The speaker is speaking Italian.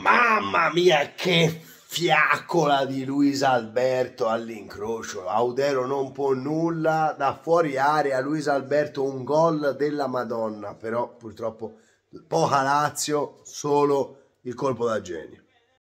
Mamma mia, che fiaccola di Luis Alberto all'incrocio. Audero non può nulla, da fuori area Luis Alberto un gol della Madonna, però purtroppo poca Lazio, solo il colpo da genio.